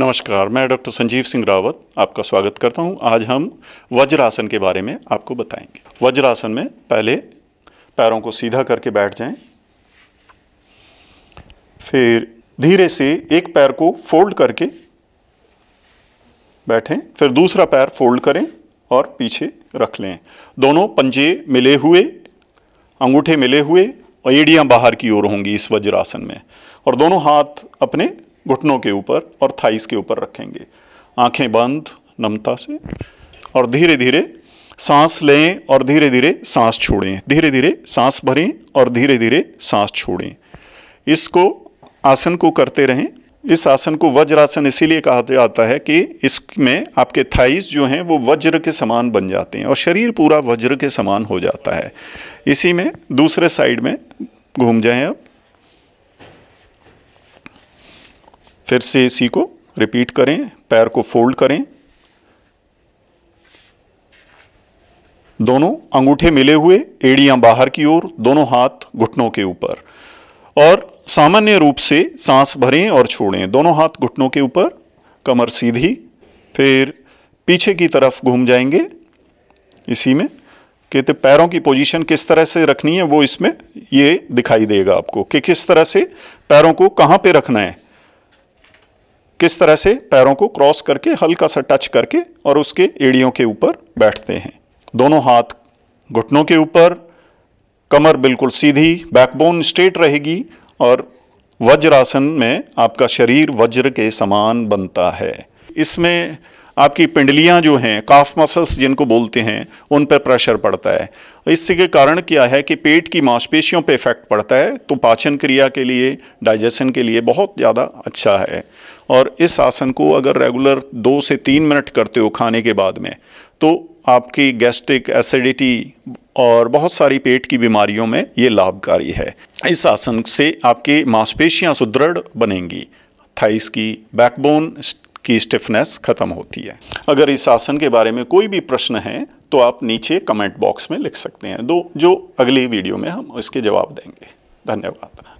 नमस्कार मैं डॉक्टर संजीव सिंह रावत आपका स्वागत करता हूं। आज हम वज्रासन के बारे में आपको बताएंगे वज्रासन में पहले पैरों को सीधा करके बैठ जाएं, फिर धीरे से एक पैर को फोल्ड करके बैठें फिर दूसरा पैर फोल्ड करें और पीछे रख लें दोनों पंजे मिले हुए अंगूठे मिले हुए और एड़ियाँ बाहर की ओर होंगी इस वज्रासन में और दोनों हाथ अपने घुटनों के ऊपर और थाइस के ऊपर रखेंगे आंखें बंद नमता से और धीरे धीरे सांस लें और धीरे धीरे सांस छोड़ें धीरे धीरे सांस भरें और धीरे धीरे सांस छोड़ें इसको आसन को करते रहें इस आसन को वज्रासन इसीलिए कहा जाता है कि इसमें आपके थाइस जो हैं वो वज्र के समान बन जाते हैं और शरीर पूरा वज्र के समान हो जाता है इसी में दूसरे साइड में घूम जाएं आप फिर से इसी को रिपीट करें पैर को फोल्ड करें दोनों अंगूठे मिले हुए एड़ियां बाहर की ओर दोनों हाथ घुटनों के ऊपर और सामान्य रूप से सांस भरें और छोड़ें दोनों हाथ घुटनों के ऊपर कमर सीधी फिर पीछे की तरफ घूम जाएंगे इसी में कहते तो पैरों की पोजीशन किस तरह से रखनी है वो इसमें ये दिखाई देगा आपको कि किस तरह से पैरों को कहाँ पे रखना है किस तरह से पैरों को क्रॉस करके हल्का सा टच करके और उसके एड़ियों के ऊपर बैठते हैं दोनों हाथ घुटनों के ऊपर कमर बिल्कुल सीधी बैकबोन स्ट्रेट रहेगी और वज्रासन में आपका शरीर वज्र के समान बनता है इसमें आपकी पिंडलियां जो हैं काफ मसल्स जिनको बोलते हैं उन पर प्रेशर पड़ता है इसके कारण क्या है कि पेट की मांसपेशियों पे इफ़ेक्ट पड़ता है तो पाचन क्रिया के लिए डाइजेशन के लिए बहुत ज़्यादा अच्छा है और इस आसन को अगर रेगुलर दो से तीन मिनट करते हो खाने के बाद में तो आपकी गैस्ट्रिक एसिडिटी और बहुत सारी पेट की बीमारियों में ये लाभकारी है इस आसन से आपकी मांसपेशियाँ सुदृढ़ बनेंगी थाइस की बैकबोन की स्टिफनेस ख़त्म होती है अगर इस आसन के बारे में कोई भी प्रश्न है तो आप नीचे कमेंट बॉक्स में लिख सकते हैं दो जो अगली वीडियो में हम उसके जवाब देंगे धन्यवाद